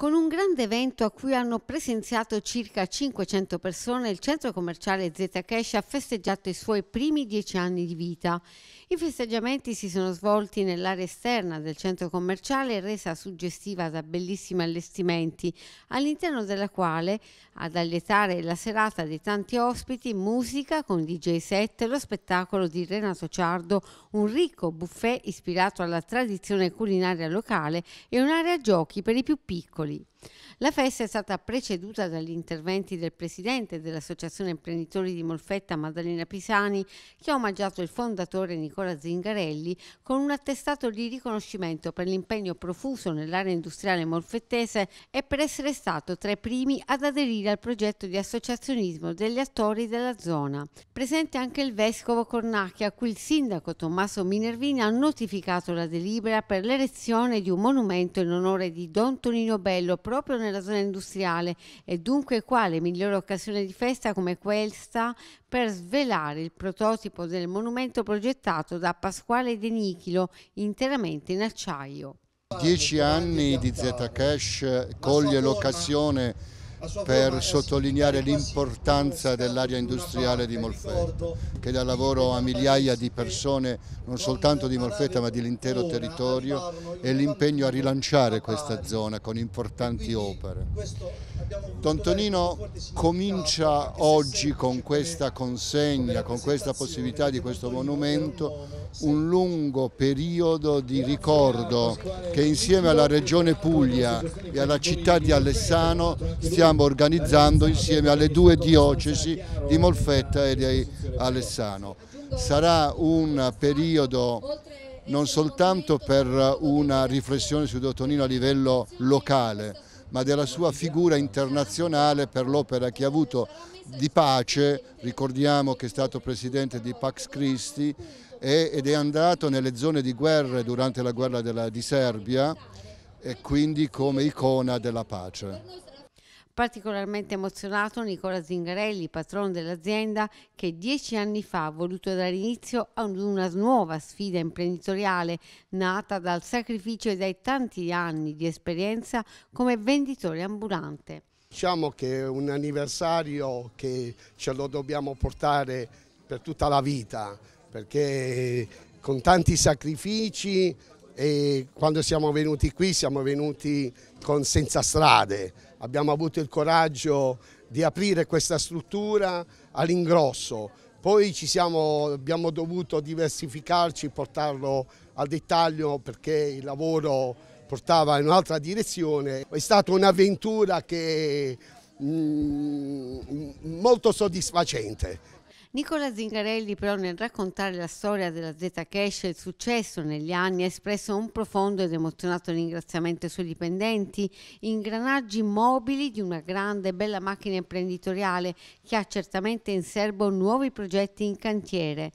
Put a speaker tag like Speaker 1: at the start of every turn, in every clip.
Speaker 1: Con un grande evento a cui hanno presenziato circa 500 persone, il centro commerciale Zcash ha festeggiato i suoi primi dieci anni di vita. I festeggiamenti si sono svolti nell'area esterna del centro commerciale, resa suggestiva da bellissimi allestimenti, all'interno della quale ad allietare la serata dei tanti ospiti, musica con DJ set, lo spettacolo di Renato Ciardo, un ricco buffet ispirato alla tradizione culinaria locale e un'area giochi per i più piccoli Oui. La festa è stata preceduta dagli interventi del presidente dell'Associazione Imprenditori di Molfetta Maddalena Pisani, che ha omaggiato il fondatore Nicola Zingarelli con un attestato di riconoscimento per l'impegno profuso nell'area industriale molfettese e per essere stato tra i primi ad aderire al progetto di associazionismo degli attori della zona. Presente anche il vescovo Cornacchia, a cui il sindaco Tommaso Minervini ha notificato la delibera per l'erezione di un monumento in onore di Don Tonino Bello, proprio nella zona industriale e dunque quale migliore occasione di festa come questa per svelare il prototipo del monumento progettato da Pasquale De Nichilo interamente in acciaio.
Speaker 2: Dieci anni di Zcash coglie l'occasione per sottolineare l'importanza dell'area industriale di Molfetta, che dà lavoro a migliaia di persone, non soltanto di Molfetta ma dell'intero territorio e l'impegno a rilanciare questa zona con importanti opere. Tontonino comincia oggi con questa consegna, con questa possibilità di questo monumento, un lungo periodo di ricordo che insieme alla Regione Puglia e alla città di Alessano stiamo stiamo organizzando insieme alle due diocesi di Molfetta e di Alessano. Sarà un periodo non soltanto per una riflessione su Dottonino a livello locale, ma della sua figura internazionale per l'opera che ha avuto di pace, ricordiamo che è stato presidente di Pax Christi ed è andato nelle zone di guerra durante la guerra della, di Serbia e quindi come icona della pace.
Speaker 1: Particolarmente emozionato Nicola Zingarelli, patrono dell'azienda, che dieci anni fa ha voluto dare inizio ad una nuova sfida imprenditoriale nata dal sacrificio e dai tanti anni di esperienza come venditore ambulante.
Speaker 3: Diciamo che è un anniversario che ce lo dobbiamo portare per tutta la vita, perché con tanti sacrifici e quando siamo venuti qui siamo venuti con Senza Strade, abbiamo avuto il coraggio di aprire questa struttura all'ingrosso, poi siamo, abbiamo dovuto diversificarci, portarlo al dettaglio perché il lavoro portava in un'altra direzione. È stata un'avventura che mm, molto soddisfacente
Speaker 1: Nicola Zingarelli però nel raccontare la storia della Z Cash e il successo negli anni ha espresso un profondo ed emozionato ringraziamento ai suoi dipendenti, ingranaggi mobili di una grande e bella macchina imprenditoriale che ha certamente in serbo nuovi progetti in cantiere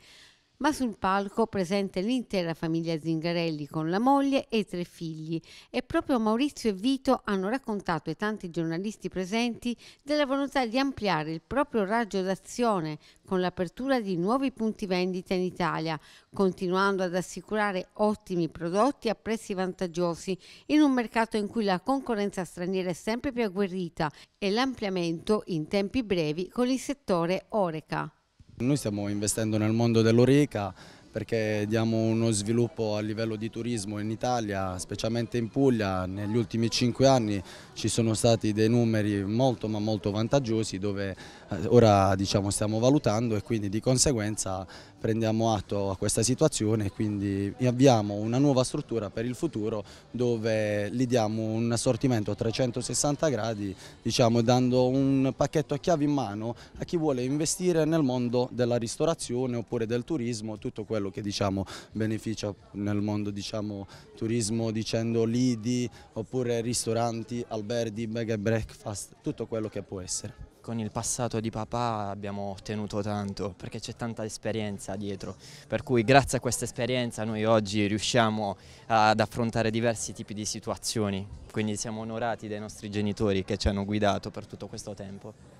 Speaker 1: ma sul palco presente l'intera famiglia Zingarelli con la moglie e i tre figli e proprio Maurizio e Vito hanno raccontato ai tanti giornalisti presenti della volontà di ampliare il proprio raggio d'azione con l'apertura di nuovi punti vendita in Italia, continuando ad assicurare ottimi prodotti a prezzi vantaggiosi in un mercato in cui la concorrenza straniera è sempre più agguerrita e l'ampliamento in tempi brevi con il settore Oreca.
Speaker 4: Noi stiamo investendo nel mondo dell'oreca perché diamo uno sviluppo a livello di turismo in Italia, specialmente in Puglia, negli ultimi cinque anni ci sono stati dei numeri molto ma molto vantaggiosi dove eh, ora diciamo, stiamo valutando e quindi di conseguenza prendiamo atto a questa situazione e quindi avviamo una nuova struttura per il futuro dove gli diamo un assortimento a 360 gradi diciamo, dando un pacchetto a chiave in mano a chi vuole investire nel mondo della ristorazione oppure del turismo, tutto quello quello che diciamo, beneficia nel mondo diciamo, turismo dicendo lidi oppure ristoranti, alberdi, bag and breakfast, tutto quello che può essere con il passato di papà abbiamo ottenuto tanto perché c'è tanta esperienza dietro per cui grazie a questa esperienza noi oggi riusciamo ad affrontare diversi tipi di situazioni quindi siamo onorati dai nostri genitori che ci hanno guidato per tutto questo tempo.